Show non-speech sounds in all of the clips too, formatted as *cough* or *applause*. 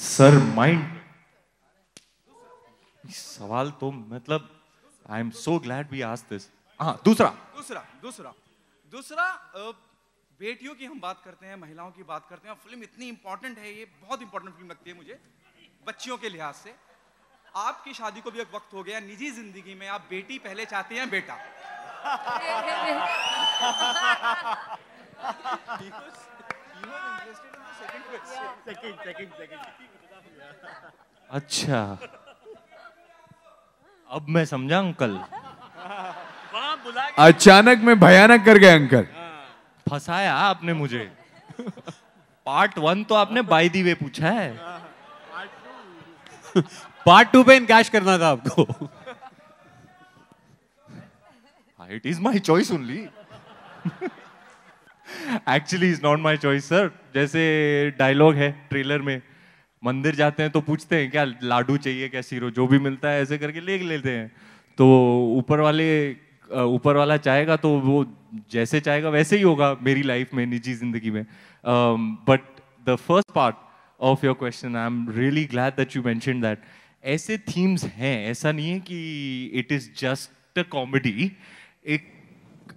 sir mind सवाल तो मतलब I am so glad we ask this हाँ दूसरा दूसरा दूसरा दूसरा बेटियों की हम बात करते हैं महिलाओं की बात करते हैं फिल्म इतनी इंपॉर्टेंट है ये बहुत इंपॉर्टेंट फिल्म लगती है मुझे बच्चियों के लिहाज से आपकी शादी को भी एक वक्त हो गया निजी जिंदगी में आप बेटी पहले चाहते हैं बेटा *laughs* *laughs* *laughs* अच्छा अब मैं समझा अंकल अचानक में भयानक कर गए अंकल फंसाया आपने मुझे पार्ट वन तो आपने बाई दी वे पूछा है पार्ट टू पे इनकैश करना था आपको it is my choice only actually is not my choice sir जैसे डायलॉग है ट्रेलर में मंदिर जाते हैं तो पूछते हैं क्या लाडू चाहिए क्या सीरो जो भी मिलता है ऐसे करके ले लेते हैं तो ऊपर वाले ऊपर वाला चाहेगा तो वो जैसे चाहेगा वैसे ही होगा मेरी लाइफ में निजी जिंदगी में but the first part of your question I am really glad that you mention that ऐसे थीम्स हैं ऐसा नहीं है कि it is just a comedy एक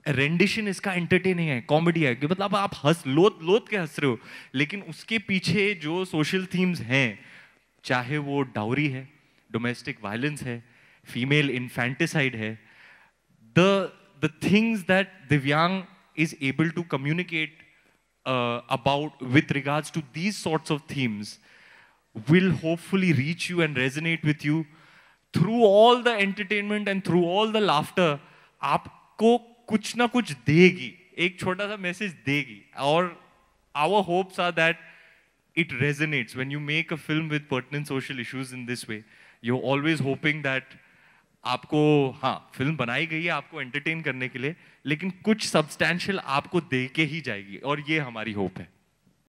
रेंडिशन इसका एंटरटेनिंग है कॉमेडी है कि मतलब आप हंस लोत लोत के हंस रहे हो लेकिन उसके पीछे जो सोशल थीम्स हैं चाहे वो डाउरी है डोमेस्टिक वायलेंस है फीमेल इन्फेंटिसाइड है the the things that Divyang is able to communicate about with regards to these sorts of themes will hopefully reach you and resonate with you through all the entertainment and through all the laughter आपको कुछ ना कुछ देगी एक छोटा सा message देगी और our hopes are that it resonates when you make a film with pertinent social issues in this way you always hoping that आपको हाँ फिल्म बनाई गई है आपको एंटरटेन करने के लिए लेकिन कुछ सब्सटैंशियल आपको दे के ही जाएगी और ये हमारी होप है